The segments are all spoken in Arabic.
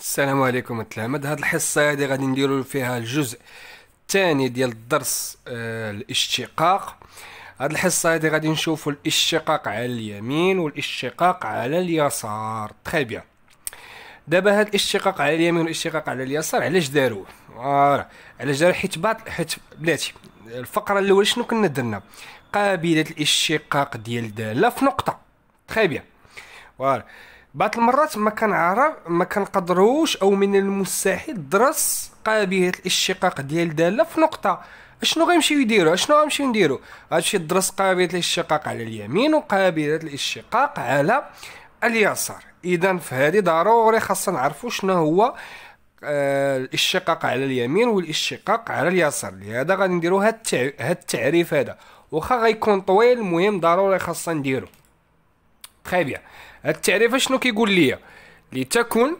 السلام عليكم التلامد هاد الحصة هادي غادي نديرو فيها الجزء الثاني ديال الدرس آه، الاشتقاق هاد الحصة هادي غادي نشوفو الاشتقاق على اليمين والاشتقاق على اليسار تخي بيان دابا هاد الاشتقاق على اليمين والاشتقاق على اليسار علاش داروه فوالا آه، علاش داروه حيت بعض حيت بلاتي الفقرة الأولى شنو كنا درنا قابلة الاشتقاق ديال دالة في نقطة تخي بيان فوالا بعض المرات ما كنعرف ما كنقدروش او من المستحيل درس قابله الاشتقاق ديال داله في نقطه اشنو غيمشيو يديروا اشنو غنمشيو نديروا غتمشي درس قابله الاشتقاق على اليمين وقابليه الاشتقاق على اليسار اذا هذه ضروري خاصنا نعرفوا شنو هو آه، الاشتقاق على اليمين والاشتقاق على اليسار لهذا نديرو هاد التعريف هذا واخا غيكون طويل المهم ضروري خاصنا نديرو تري بيان هاد التعريف شنو كيقول لي لتكن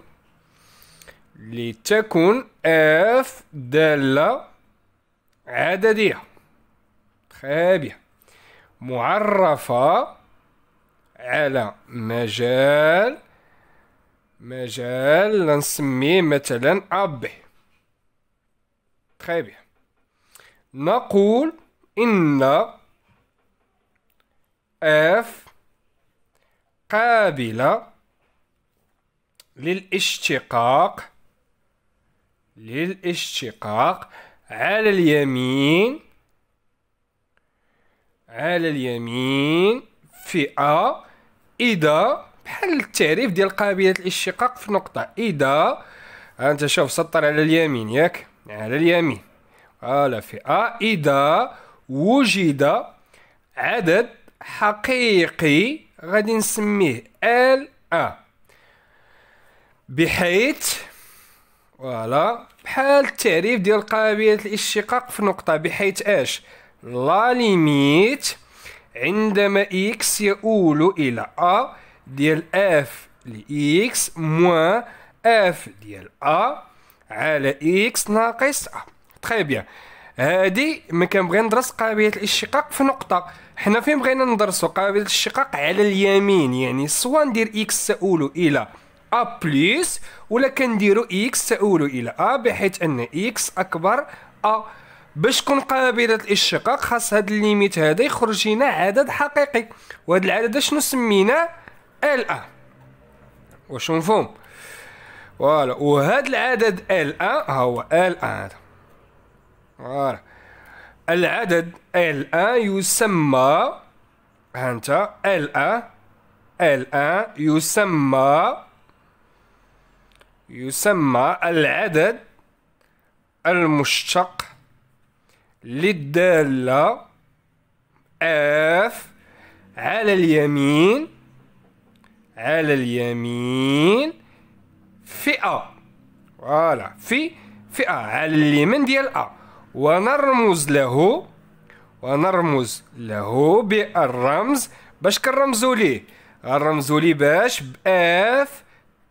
لتكن اف دالة عددية تري بيان معرفة على مجال مجال نسميه مثلا اب تري بيان نقول ان اف قابلة للاشتقاق للاشتقاق على اليمين على اليمين فئة إذا بحال التعريف ديال قابلة الاشتقاق في نقطة إذا أنت شوف سطر على اليمين ياك على اليمين على فئة إذا وجد عدد حقيقي غادي نسميه ال ا بحيث فوالا بحال التعريف ديال قابلية الاشتقاق في نقطة بحيث اش لا ليميت عندما اكس يؤول الى ا ديال اف لاكس موان اف ديال ا على اكس ناقص ا تخي طيب بيان هادي ما كنبغي ندرس قابلية الاشتقاق في نقطة حنا فين بغينا ندرسو قابل الشقاق على اليمين يعني سوا ندير اكس تؤول الى ا بليس ولا كنديرو اكس تؤول الى ا بحيث ان اكس اكبر ا باش تكون قابلة الاشتقاق خاص هاد الليميت هذا يخرج لنا عدد حقيقي وهاد العدد شنو سميناه ال ا واش مفهوم فوالا وهاد العدد ال ا هو ال ا هذا فوالا العدد ال يسمى هانتا ال 1 يسمي يسمى العدد المشتق للدالة اف على اليمين على اليمين فئة فوالا في فئة على اليمين ديال أ ونرمز له ونرمز له بالرمز باش كنرمزو ليه غنرمزو ليه باش باف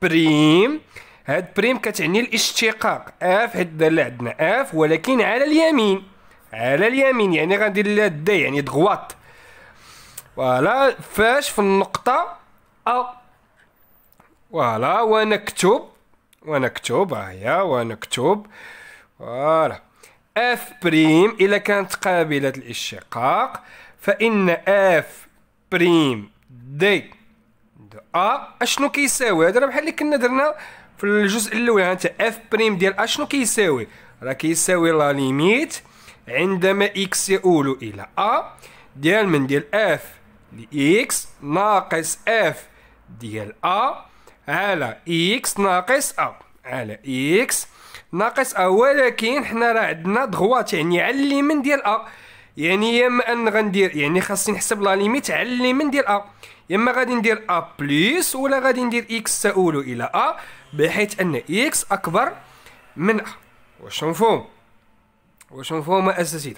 بريم هاد بريم كتعني الاشتقاق اف حيت دار عندنا اف ولكن على اليمين على اليمين يعني غندير لها د يعني دغوات فوالا فاش في النقطة أ فوالا ونكتب ونكتب ها هي ونكتب فوالا اف بريم الا كانت قابلة للاشتقاق فإن اف بريم دي دو ا اشنو كيساوي هذا راه بحال اللي كنا درنا في الجزء الاول يعني انت اف بريم ديال ا شنو كيساوي راه كيساوي لا ليميت عندما اكس يؤول الى ا ديال من ديال اف لاكس ناقص اف ديال ا على اكس ناقص ا على اكس ناقص ا ولكن حنا راه عندنا دغوات يعني على اليمين ديال ا يعني يا اما ان غندير يعني خاصني نحسب لا ليميت على اليمين ديال ا يا اما غادي ندير ا بليس ولا غادي ندير اكس تؤول الى ا بحيث ان اكس اكبر من ا واش مفهوم واش مفهوم اساتذه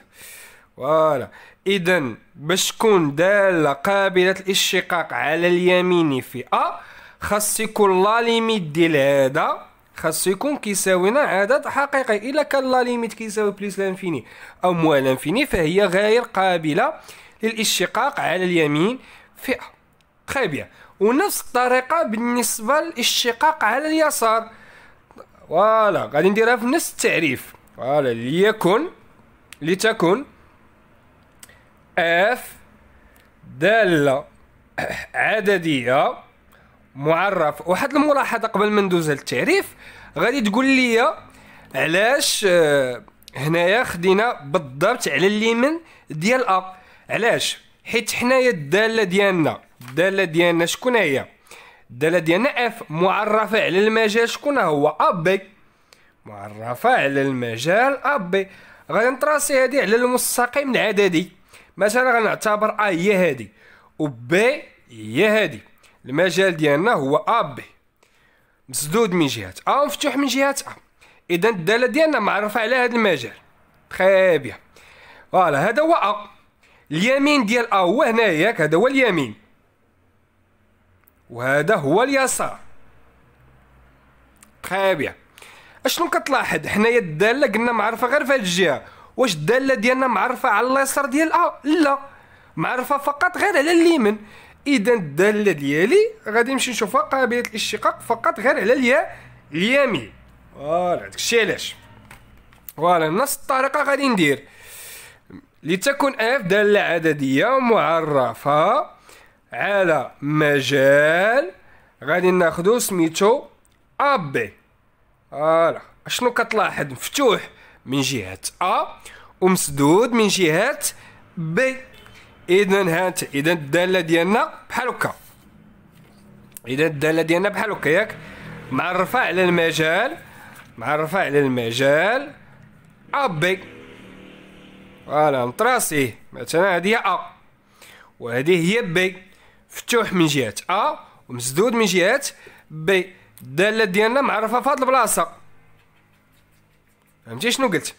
فوالا اذا باش تكون داله قابله الاشتقاق على اليمين في ا خاص يكون لا ليميت ديال هذا خاصو يكون كيساوينا عدد حقيقي الا كان لا ليميت كيساوي بليس لانفيني او موال لانفيني فهي غير قابله للاشتقاق على اليمين فئه تري بيان ونفس الطريقه بالنسبه للاشتقاق على اليسار فوالا غادي نديرها في نفس التعريف فوالا ليكن لتكن اف داله عدديه معرف واحد الملاحظه قبل ما ندوز للتعريف غادي تقول لي علاش آه، هنايا خدينا بالضبط على اليمين ديال ا علاش حيت حنايا الداله ديالنا الداله ديالنا شكون هي الداله ديالنا اف معرفه على المجال شكون هو ابي معرفه على المجال ابي غادي نطراسي هادي على المستقيم العددي مثلا غنعتبر ا هي هادي و بي هي هادي المجال ديالنا هو ا بي مسدود من جهه ا ومفتوح من جهه ا اذا الداله ديالنا معروفه على هذا المجال تخيبيا فوالا هذا هو ا اليمين ديال ا هو هنا ياك هذا هو اليمين وهذا هو اليسار تخيبيا اشنو كتلاحظ حنايا الداله قلنا معرفه غير في هذه الجهه واش الداله ديالنا معرفه على اليسار ديال ا لا معرفه فقط غير على اليمين اذا الداله ديالي غادي نمشي نشوفها قابله للاشتقاق فقط غير على الياء اليمين فوالا داكشي علاش فوالا نفس الطريقه غادي ندير لتكن اف داله عدديه معرفه على مجال غادي ناخدو سميتو ابي فوالا شنو كتلاحظ مفتوح من جهه ا ومسدود من جهه بي اذا هانت اذا الداله ديالنا بحال هكا اذا الداله ديالنا بحال هكا ياك معرفه على المجال معرفه على المجال ا بي فوالا نطراسيه مثلا هذه هي ا وهذه هي بي مفتوح من جهه ا ومسدود من جهه بي الداله ديالنا معرفه في هاد البلاصه فهمتي شنو قلت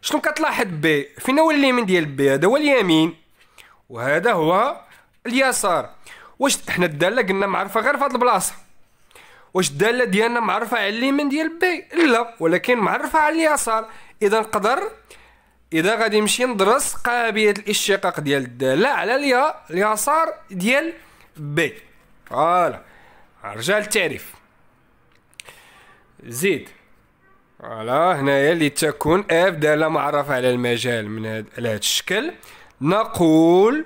شنو كتلاحظ بي فين هو اليمين ديال بي هذا هو اليمين وهذا هو اليسار واش احنا الداله قلنا معرفه غير في هاد البلاصه واش الداله ديالنا معرفه على اليمين ديال بي لا ولكن معرفه على اليسار اذا نقدر اذا غادي نمشي ندرس قابليه الاشتقاق ديال الداله على اليا اليسار ديال بي فوالا نرجع للتعريف زيد فوالا هنايا اللي تكون اف داله معرفه على المجال من على هاد الشكل نقول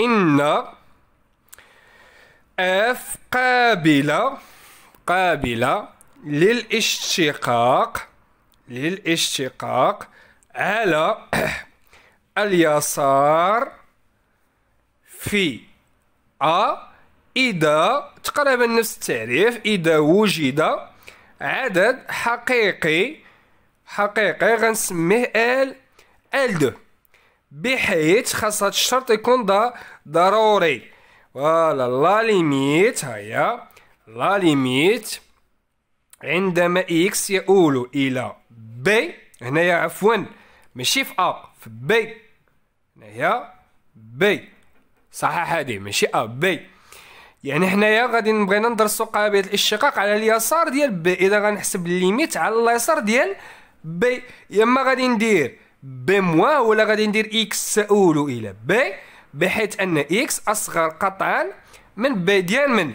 إن اف قابلة قابلة للاشتقاق للاشتقاق على اليسار في أ إذا تقريبا نفس التعريف إذا وجد عدد حقيقي حقيقي غنسميه ال ال 2 بحيث خاص هاد الشرط يكون ضروري فوالا لا ليميت هيا لا ليميت عندما اكس يؤول الى بي هنايا عفوا ماشي في ا في بي هنايا بي صح هادي ماشي ا بي يعني حنايا غادي بغينا ندرسو قابليه الاشتقاق على اليسار ديال بي اذا غنحسب الليميت على اليسار ديال بي يا اما غادي ندير موا ولا غادي ندير اكس اولو الى بي بحيث ان اكس اصغر قطعا من بي ديال من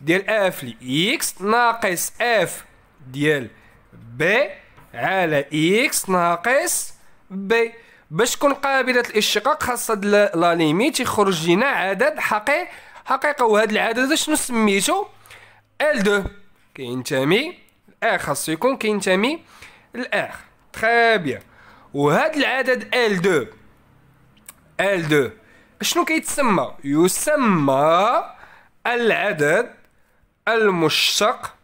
ديال اف لاكس ناقص اف ديال بي على اكس ناقص بي باش تكون قابله للاشتقاق خاص هاد لا ليميت يخرج لينا عدد حقيقي حقيقه وهذا العدد شنو سميتو ال2 كينتمي الاخ خاصو يكون كينتمي الاخ تري بيان وهذا العدد L2 ال 2 شنو كيتسمى يسمى العدد المشتق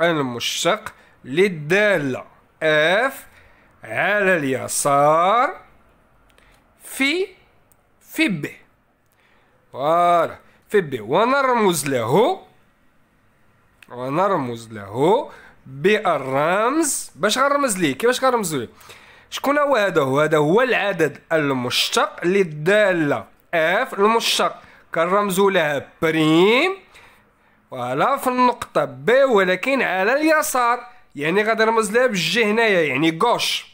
المشتق للدالة اف على اليسار في في ب فوالا في ب ونرمز له ونرمز له بالرمز باش غنرمز ليه كيفاش غنرمز ليه شكون هو هذا هو هذا هو العدد المشتق للدالة اف المشتق كنرمز لها بريم فوالا في النقطة بي ولكن على اليسار يعني غادي نرمز لها بجي هنايا يعني غوش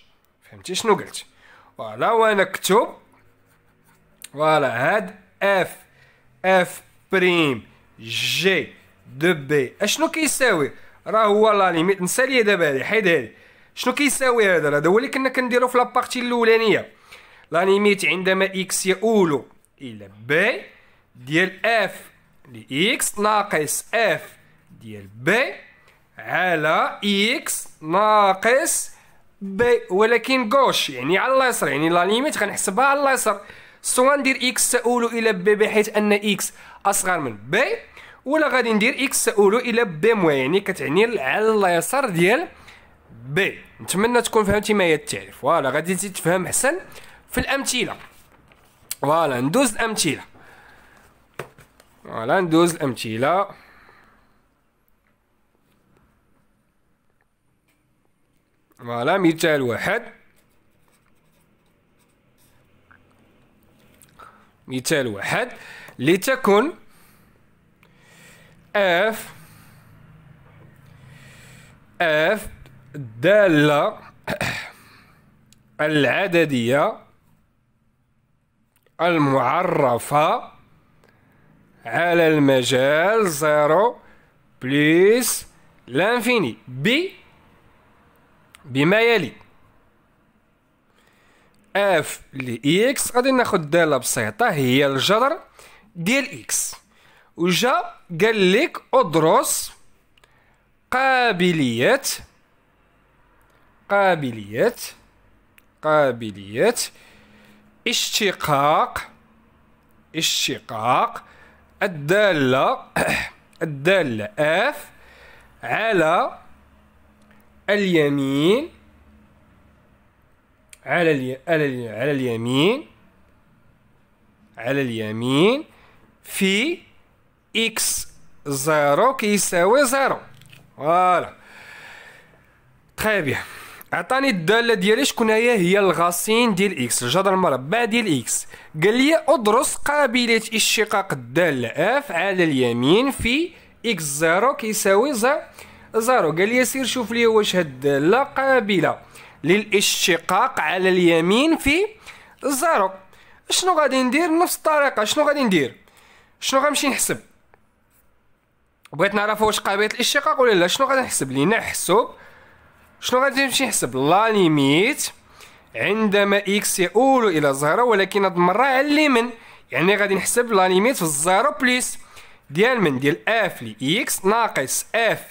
فهمتي شنو قلت فوالا ونكتب فوالا هاد اف اف بريم جي دو بي اشنو كيساوي راه هو لا ليميت نسى ليا دابا هادي حيد هادي شنو كيساوي هذا هذا هو اللي كنا كنديرو في لابارتي الاولانيه لانيميت عندما اكس يؤول الى بي ديال اف لاكس ناقص اف ديال بي على اكس ناقص بي ولكن كوش يعني على اليسر يعني لا ليميت غنحسبها على اليسر سواء ندير اكس تؤول الى بي بحيث ان اكس اصغر من بي ولا غادي ندير اكس تؤول الى بي موان يعني كتعني على اليسر ديال بي نتمنى تكون فهمتي ما يتعرف التعريف فوالا غادي تفهم احسن في الامثله فوالا ندوز الامثله فوالا ندوز الامثله فوالا مثال واحد مثال واحد لتكن اف اف الدالة العددية المعرفة على المجال زيرو بليس لانفيني ب بما يلي اف لاكس غادي ناخد دالة بسيطة هي الجذر ديال اكس وجا قال لك ادرس قابليه قابلية قابلية اشتقاق اشتقاق الدالة الدالة اف على اليمين على الي... على, على اليمين على اليمين في اكس زيرو كيساوي زيرو فوالا تخي بيان عطاني الداله ديالي شكون هي هي الغاسين ديال اكس الجذر المربع ديال اكس قال لي ادرس قابليه اشتقاق الداله اف على اليمين في اكس زيرو كيساوي زيرو قال لي سير شوف لي واش هاد الداله قابله للاشتقاق على اليمين في زيرو شنو غادي ندير نفس الطريقه شنو غادي ندير شنو غنمشي نحسب بغيت نعرف واش قابله الاشتقاق ولا لا شنو غادي نحسب لينا حسب شنو غادي نمشي نحسب لا ليميت عندما اكس يؤول الى زيرو ولكن هاد المره على اليمين يعني غادي نحسب لا ليميت في الزيرو بليس ديال من ديال اف لي اكس ناقص اف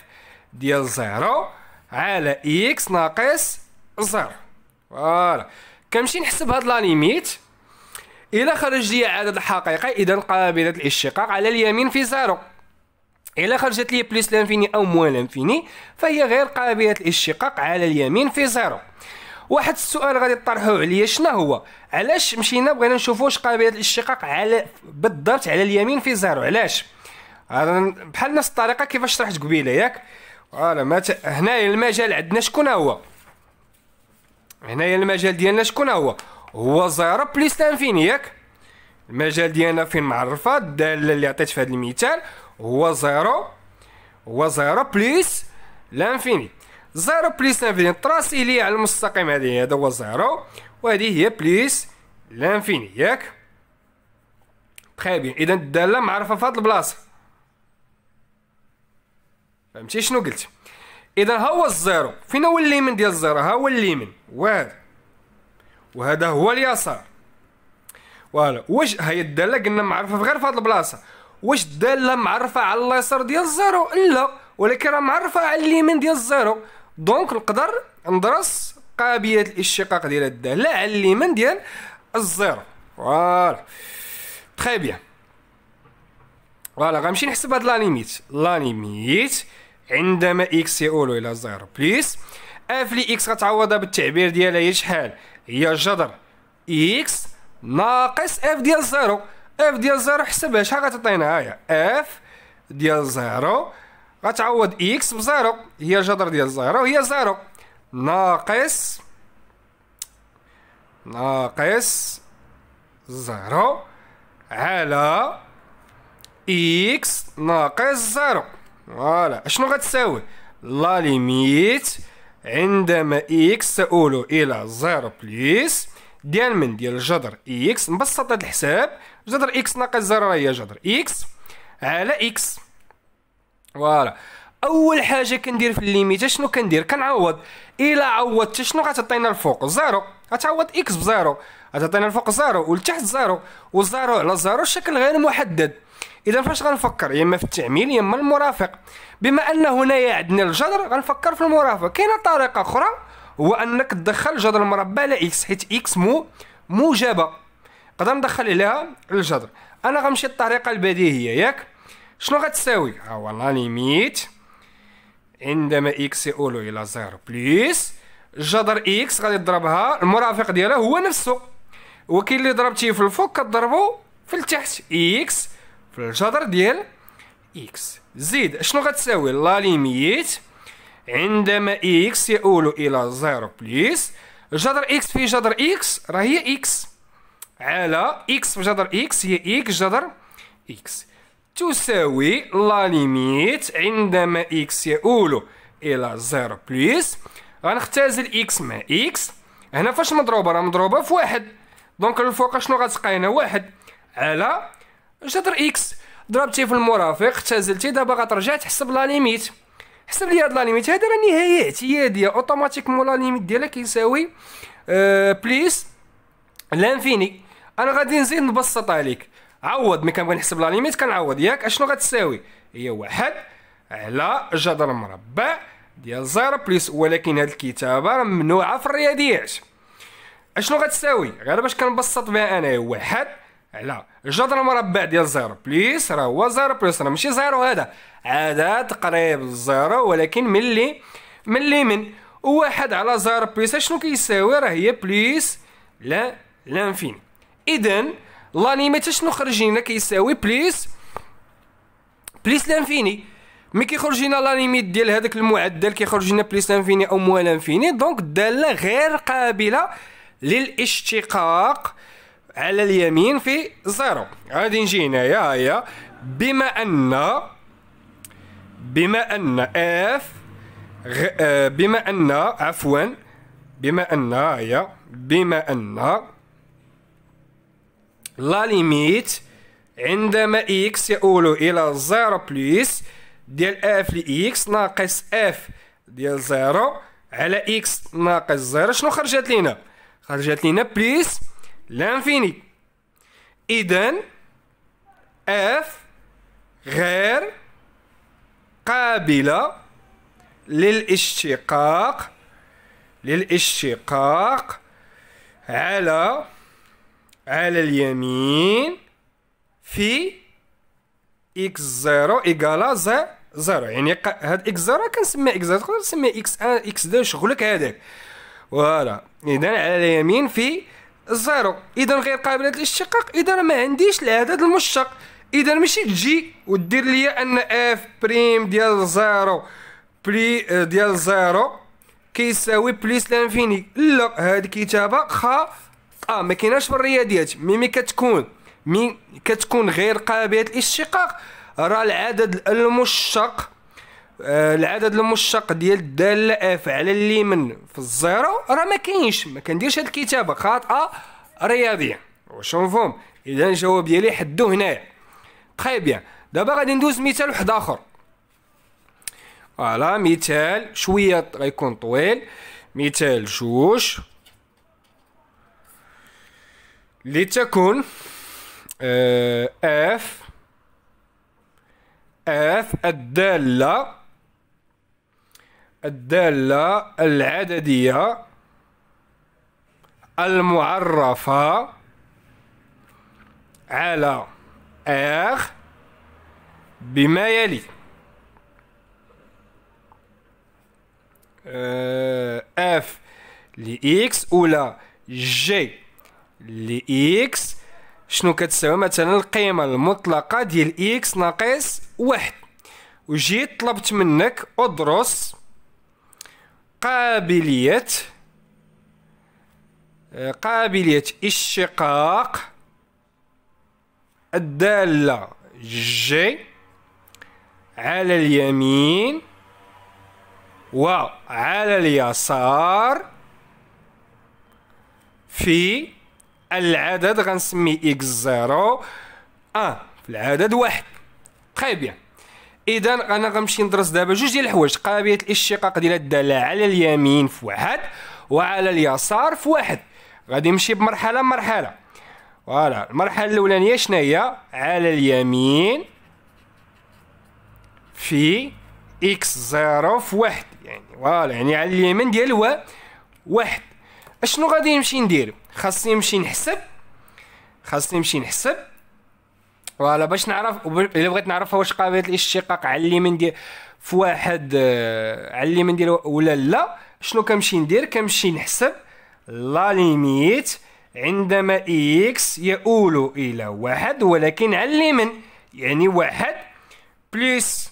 ديال زيرو على اكس ناقص زيرو فوالا كنمشي نحسب هاد لا ليميت الى خرج لي عدد الحقيقه اذا قابله الاشتقاق على اليمين في زيرو إلا خرجت لي بلس لانفيني أو موان لانفيني فهي غير قابلة للاشتقاق على اليمين في زيرو واحد السؤال غادي تطرحوه عليا شنو هو علاش مشينا بغينا نشوفوا واش قابليه الاشتقاق على بالضبط على اليمين في زيرو علاش بحال نفس الطريقه كيفاش شرحت قبيله ياك فوالا مت... هنايا المجال عندنا شكون هو هنايا المجال ديالنا شكون هو هو زيرو بليس لانفيني ياك المجال ديالنا فين معرفه الداله اللي عطيت في هذا المثال هو زيرو هو زيرو بليس لانفيني زيرو بليس لانفيني طراسي لي على المستقيم هذه هذا هو زيرو وهذه هي بليس لانفيني ياك تخي بيان اذا الداله معرفه في هاد البلاصه فهمتي شنو قلت اذا ها هو الزيرو فين هو اليمين ديال الزيرو ها هو اليمين وهذا وهذا هو اليسار فوالا واش هي الداله قلنا معرفه غير في هاد البلاصه واش الداله معرفه على اليسار ديال الزيرو لا ولكن راه معرفه على اليمين ديال الزيرو دونك نقدر ندرس قابليه الاشتقاق ديال الداله على اليمين ديال الزيرو فوالا تري بيان فوالا غنمشي نحسب هاد لانيميت لانيميت عندما اكس يؤول الى زيرو بليس اف لي اكس غتعوضها بالتعبير ديالها هي شحال هي جذر اكس ناقص اف ديال زيرو اف ديال زيرو حسبها شحال غتعطينا هايا اف ديال زيرو غتعوض اكس بزيرو هي الجذر ديال زيرو هي زيرو ناقص ناقص زيرو على اكس ناقص زيرو فوالا اشنو غتساوي لا ليميت عندما اكس تؤول الى زيرو بليس ديال من ديال الجذر اكس نبسط هاد الحساب جذر اكس ناقص ذره هي جذر اكس على اكس فوالا اول حاجه كندير في الليميت شنو كندير كنعوض الا عوضت شنو غتعطينا الفوق زيرو غتعوض اكس بزيرو غتعطينا الفوق زيرو والتحت زيرو والزيرو على زيرو الشكل غير محدد اذا فاش غنفكر يا اما في التعميل يا اما المرافق بما ان هنايا عندنا الجذر غنفكر في المرافق كاينه طريقه اخرى هو انك تدخل جذر المربع على اكس حيت اكس مو موجبه نقدر ندخل عليها الجذر انا غنمشي الطريقه البديهيه ياك شنو غتساوي ها هو لا ليميت عندما اكس يؤول الى زيرو بليس جذر اكس غادي يضربها المرافق ديالها هو نفسه وكي اللي ضربتيه في الفوق كضربو في التحت اكس في الجذر ديال اكس زيد شنو غتساوي لا ليميت عندما اكس يؤول الى زيرو بليس جذر اكس في جذر اكس راه هي اكس على اكس في جذر اكس هي اكس جذر اكس تساوي لا ليميت عندما اكس يؤول الى زيرو بليس غنختزل اكس مع اكس هنا فاش مضروبه راه مضروبه في واحد دونك الفوق شنو هنا واحد على جذر اكس ضربتي في المرافق اختزلتي دابا غترجع تحسب لا ليميت حسب لي هاد لا ليميت هذا راه نهايه اعتياديه اوتوماتيكمون لا ليميت ديالها كيساوي أه بليس لانفيني انا غادي نزيد نبسطها عليك عوض ملي كنبغي نحسب لا ليميت كنعوض ياك اشنو غتساوي هي واحد على جذر مربع ديال زيرو بليس ولكن هاد الكتابه راه ممنوعه في الرياضيات اشنو غتساوي غير باش كنبسط بها انا واحد على جذر مربع ديال زيرو بليس راه هو زيرو بليس راه ماشي زيرو هذا عدد تقريب للزيرو ولكن ملي ملي من واحد على زيرو بليس اشنو كيساوي راه هي بليس لا لانفيني اذا لانيمي حتى شنو خرج لنا كيساوي بليس بليس لانفيني مي كيخرج لنا لانيمي ديال هذاك المعدل كيخرج لنا بليس لانفيني او موال لانفيني دونك داله غير قابله للاشتقاق على اليمين في زيرو غادي نجي هنايا هيا بما ان بما ان اف آه، بما ان عفوا بما ان هيا بما ان لا ليميت عندما اكس يؤول الى زيرو بلس ديال اف لاكس ناقص اف ديال زيرو على اكس ناقص زيرو شنو خرجت لينا خرجت لينا بلس لانفيني اذن اف غير قابله للاشتقاق للاشتقاق على على اليمين في اكس زيرو ايكالا زيرو يعني هاد اكس زيرو كنسمي اكس زيرو تقدر تسمي اكس ان اكس دو شغلك هذاك فوالا اذا على اليمين في زيرو اذا غير قابله للاشتقاق اذا ما عنديش العدد المشتق اذا ماشي تجي ودير لي ان اف بريم ديال زيرو بلي ديال زيرو كيساوي بليس لانفيني لا هاد كتابه خاف اه ما كايناش في الرياضيات مي كتكون مي كتكون غير قابله للاشتقاق راه العدد المشتق آه العدد المشتق ديال الداله اف على اليمين في الزيرو راه ما كاينش ما كنديرش هاد الكتابه خاطئه رياضيه واش مفهوم اذا الجواب ديالي حدو هنايا طيب تخي بيان دابا غادي ندوز مثال واحد اخر فوالا مثال شويه غيكون طويل مثال جوج لتكن آه، اف اف الدالة الدالة العددية المعرفة على اخ بما يلي آه، اف لإكس ولا جي لإكس شنو كتساوي مثلا القيمة المطلقة ديال إكس ناقص واحد وجيت طلبت منك أدرس قابلية قابلية اشتقاق الدالة جي على اليمين وعلى اليسار في العدد غنسميه اكس زيرو اه في العدد واحد تخي بيان اذا انا غنمشي ندرس دابا جوج ديال الحوايج قابليه الاشتقاق ديال الداله على اليمين في واحد وعلى اليسار في واحد غادي نمشي بمرحله مرحله فوالا المرحله الاولانيه شنو هي على اليمين في اكس زيرو في واحد يعني فوالا يعني على اليمين ديال واحد اشنو غادي نمشي ندير خاصني نمشي نحسب خاصني نمشي نحسب فوالا باش نعرف الا بغيت نعرف واش قابله الاشتقاق على اللي ديال في واحد آه، على اللي ديال ولا لا شنو كنمشي ندير كنمشي نحسب لا ليميت عندما اكس يؤول الى واحد ولكن على اليمين يعني واحد بليس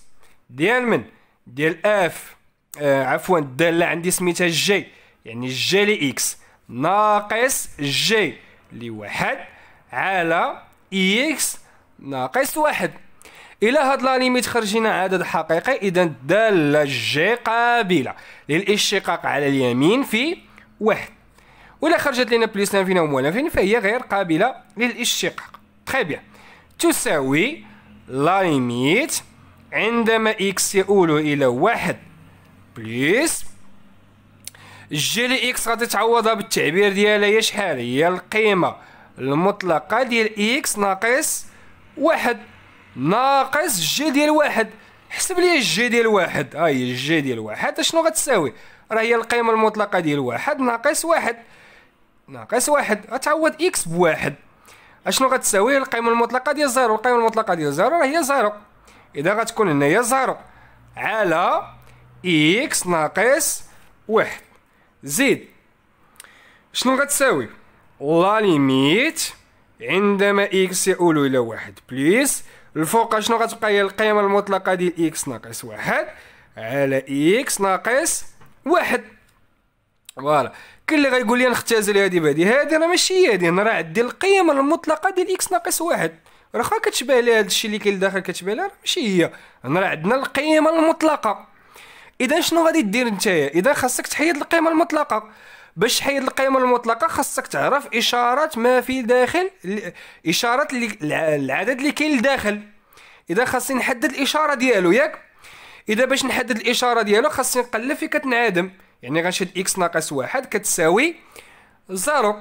ديال من ديال اف آه عفوا الداله عندي سميتها جي يعني جي لاكس ناقص جي لواحد على إكس e ناقص واحد الى هاد لاليميت خرجنا عدد حقيقي اذا الداله جي قابله للاشتقاق على اليمين في واحد ولا خرجت لنا بليس لانفين او موان فهي غير قابله للاشتقاق تخي طيب، بيان تساوي لاليميت عندما اكس يؤول الى واحد بليس الجيلي اكس غادي تعوضها بالتعبير ديالها هي شحال هي القيمه المطلقه ديال اكس ناقص واحد ناقص جي ديال واحد حسب لي جي ديال واحد ها هي جي ديال واحد شنو غتساوي راه هي القيمه المطلقه ديال واحد ناقص واحد ناقص واحد غتعوض اكس بواحد اشنو غتساوي القيمه المطلقه ديال زيرو القيمه المطلقه ديال زيرو راه هي زيرو اذا غتكون هنايا زيرو على اكس ناقص واحد زيد شنو غتساوي لا ليميت عندما اكس يؤول الى واحد بليس الفوق شنو غتبقى هي القيمه المطلقه ديال اكس ناقص واحد على اكس ناقص واحد فوالا كاين اللي غيقول لي نختزل هادي بهادي هادي راه ماشي هي هادي انا راه عندي القيمه المطلقه ديال اكس ناقص واحد راه كتشبه لي هادشي اللي كاين داخل كتشبه راه ماشي هي انا راه عندنا القيمه المطلقه اذا شنو غادي دير نتايا اذا خاصك تحيد القيمه المطلقه باش تحيد القيمه المطلقه خاصك تعرف اشارات ما في داخل اشارات العدد اللي كاين لداخل اذا خاصني نحدد الاشاره ديالو ياك اذا باش نحدد الاشاره ديالو خاصني نقلب في كتنعدم يعني غنشد اكس ناقص واحد كتساوي زيرو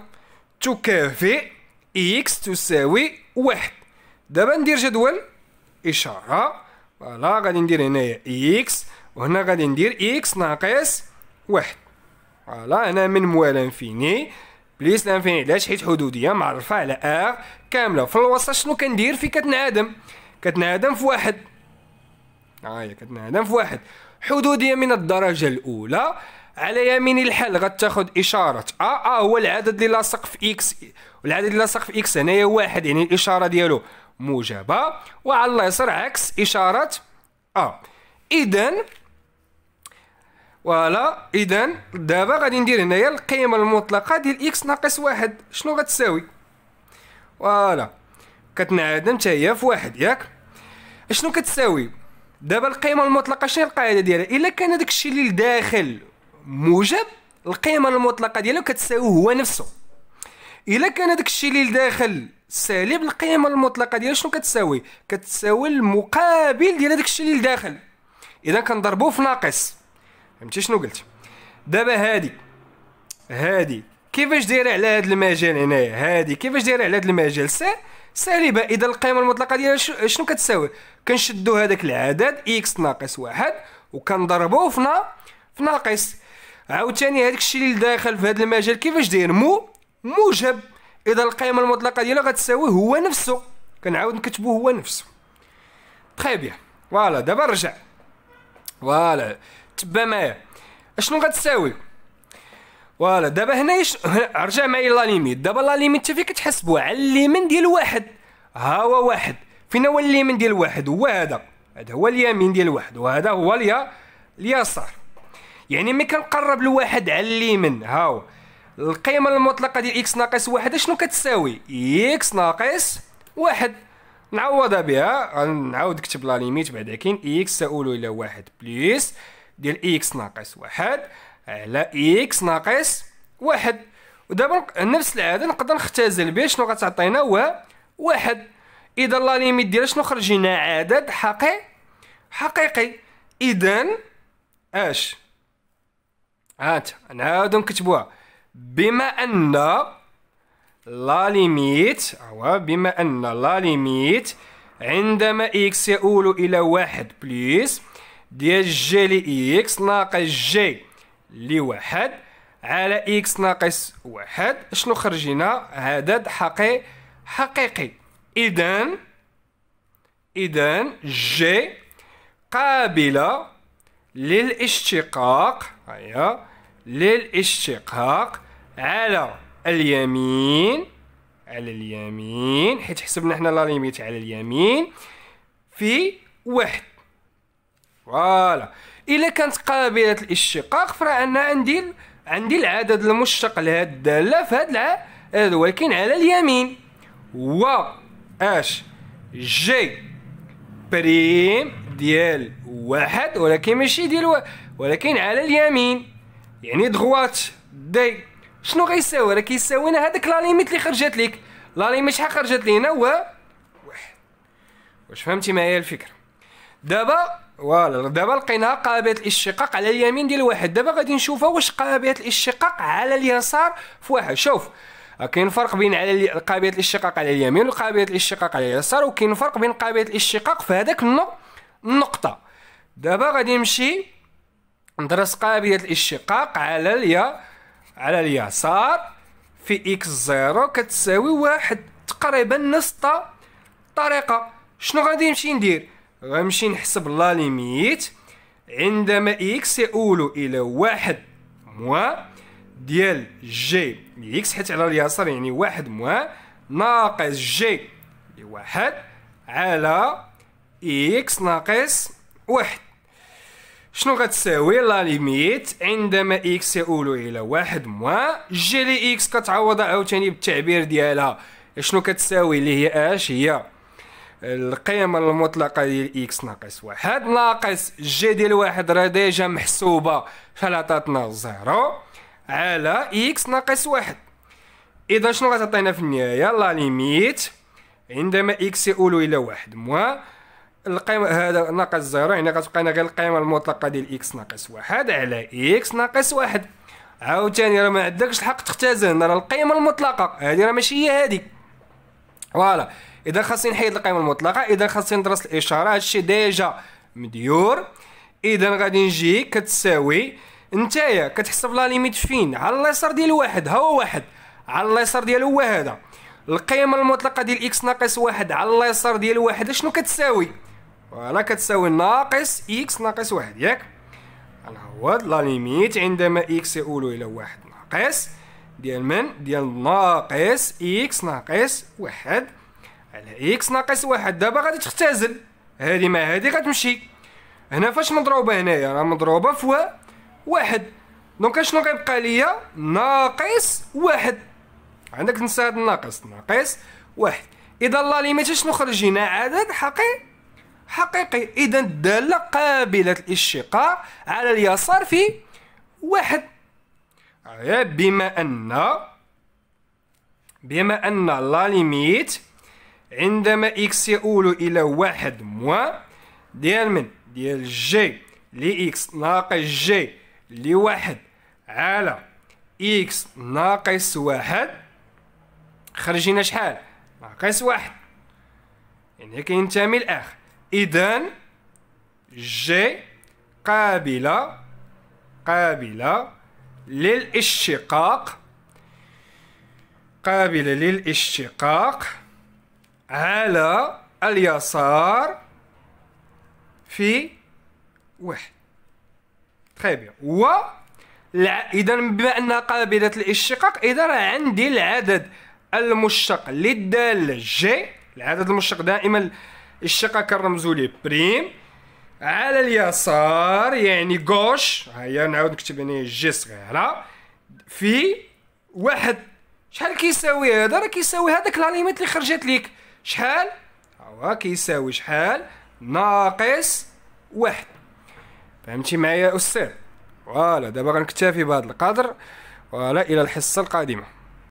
تكافئ اكس تساوي واحد دابا ندير جدول اشاره فوالا غادي ندير هنايا اكس وهنا غادي ندير اكس ناقص واحد فوالا انا من موال انفيني بليس لانفيني علاش حيت حدوديه معرفه على ار كامله في الوسط شنو كندير في كتنعدم كتنعدم في واحد هاهي آه، كتنعدم في واحد حدوديه من الدرجه الاولى على يمين الحل غتاخذ اشاره ا ا آه، هو العدد اللي لاصق في اكس والعدد اللي لاصق في اكس هنايا واحد يعني الاشاره ديالو موجبه وعلى اليسار عكس اشاره ا اذا فوالا اذا دابا غادي ندير هنايا القيمه المطلقه ديال اكس ناقص واحد شنو غتساوي فوالا كتنعدم حتى هي في واحد ياك شنو كتساوي دابا القيمه المطلقه شنو القاعده ديالها الا كان داك الشيء اللي لداخل موجب القيمه المطلقه ديالو كتساوي هو نفسه الا كان داك الشيء اللي لداخل سالب القيمه المطلقه ديالو شنو كتساوي كتساوي المقابل ديال داك الشيء اللي لداخل اذا كنضربوه في ناقص فهمتي شنو قلت دابا هادي هادي كيفاش دايره على هذا المجال هنايا هادي كيفاش دايره على هذا المجال سا سالبه اذا القيمه المطلقه ديالها شنو كتساوي كنشدو هذاك العدد اكس ناقص واحد وكنضربوه في في ناقص عاوتاني هذاك الشيء اللي داخل في هذا المجال كيفاش داير مو موجب اذا القيمه المطلقه ديالها غتساوي هو نفسه كنعاود نكتبو هو نفسه تخي طيب بيان فوالا دابا رجع فوالا تبع معايا اشنو غتساوي فوالا دابا هنا يش... رجع معايا لا ليميت دابا لا ليميت تفي فين كتحسبوا على اليمين ديال واحد ها هو واحد فين هو اليمين ديال واحد هو هذا هذا هو اليمين ديال واحد وهذا هو اليا اليسار يعني ملي كنقرب لواحد على اليمين ها هو القيمة المطلقة ديال اكس ناقص واحد شنو كتساوي اكس ناقص واحد نعوضها بها غنعاود نكتب لا ليميت بعدا كاين اكس تؤول الى واحد بليس ديال اكس ناقص واحد على اكس ناقص واحد ودابا نفس العاده نقدر نختزل به شنو غتعطينا هو واحد اذا لا ليميت ديال شنو لنا عدد حقيقي حقيقي اذا اش هات نعاودو نكتبوها بما ان لا ليميت هو بما ان لا ليميت عندما اكس يؤول الى واحد بليس ديال جي لي إكس ناقص جي لواحد على إكس ناقص واحد شنو خرجينا عدد حقي حقيقي إذا إذا جي قابلة للاشتقاق هيا للاشتقاق على اليمين على اليمين حيت حسبنا حنا لا ليميت على اليمين في واحد فوالا الا كانت قابله الاشتقاق فانا عندي عندي العدد المشتق لهذه الداله في هذا العدد ولكن على اليمين و اش جي بريم ديال واحد ولكن ماشي ديال واحد ولكن على اليمين يعني دغوات دي شنو غيساوي راه كيساوينا هذاك لا ليميت اللي خرجت لك لا ليميت شحال خرجت لينا هو واحد واش فهمتي معايا الفكره دابا فوالا دابا لقينا قابله الاشتقاق على اليمين ديال واحد دابا غادي نشوفها واش قابله الاشتقاق على اليسار في واحد شوف كاين فرق بين على قابله الاشتقاق على اليمين وقابله الاشتقاق على اليسار وكاين فرق بين قابله الاشتقاق في هذاك النقطه دابا غادي نمشي ندرس قابله الاشتقاق على اليا على اليسار في اكس زيرو كتساوي واحد تقريبا نص الطريقه شنو غادي نمشي ندير غنمشي نحسب لا ليميت عندما اكس يؤول الى واحد موا ديال جي اكس حيت على اليسار يعني واحد موا ناقص جي لواحد على اكس ناقص واحد شنو غتساوي لا ليميت عندما اكس يؤول الى واحد موا جي لي اكس كتعوض عاوتاني بالتعبير ديالها شنو كتساوي اللي هي اش هي القيمه المطلقه ديال اكس ناقص واحد ناقص جي ديال واحد راه ديجا محسوبه شحال عطاتنا زيرو على اكس ناقص واحد اذا شنو غتعطينا في النهايه لا ليميت عندما اكس يؤول الى واحد موا القيمه هذا ناقص زيرو يعني غتبقى لنا غير القيمه المطلقه ديال اكس ناقص واحد على اكس ناقص واحد عاوتاني راه ما عندكش الحق تختزل راه القيمه المطلقه هذه راه ماشي هي هذه فوالا اذا خاصني نحيد القيمه المطلقه اذا خاصني ندرس الاشاره هادشي ديجا مديور اذا غادي نجي كتساوي نتايا كتحسب لا ليميت فين على اليسار ديال واحد ها هو واحد على اليسار ديالو هذا القيمه المطلقه ديال اكس ناقص واحد على اليسار ديال واحد شنو كتساوي فوالا كتساوي ناقص اكس ناقص واحد ياك هو لا ليميت عندما اكس يؤول الى واحد ناقص ديال من ديال ناقص اكس ناقص واحد على اكس ناقص واحد دابا غادي تختزل هادي مع هادي غتمشي هنا فاش مضروبه هنايا راه مضروبه فوا واحد دونك شنو غيبقى ليا ناقص واحد عندك تنسى هاد الناقص ناقص واحد اذا لا ليميت شنو خرجينا عدد حقيقي حقيقي اذا الداله قابله الاشتقاق على اليسار في واحد آه، بما ان بما ان لا ليميت عندما إكس يؤول إلى واحد موا ديال من ديال جي لإكس ناقص جي لواحد على إكس ناقص واحد خرجينا شحال ناقص واحد يعني كينتمي لآخر إذا جي قابلة قابلة للاشتقاق قابلة للاشتقاق على اليسار في واحد تخي طيب، بيان و اذا بما انها قابله للاشتقاق اذا عندي العدد المشتق للداله جي العدد المشتق دائما الشقة كنرمزو ليه بريم على اليسار يعني كوش هيا نعاود نكتب هنا جي يعني صغيرة في واحد شحال كيساوي هذا راه كيساوي هذاك لا ليميت اللي خرجت ليك شحال هو كيساوي شحال ناقص واحد فهمتي معايا يا استاذ فوالا دابا غنكتفي بهذا القدر ولا الى الحصه القادمه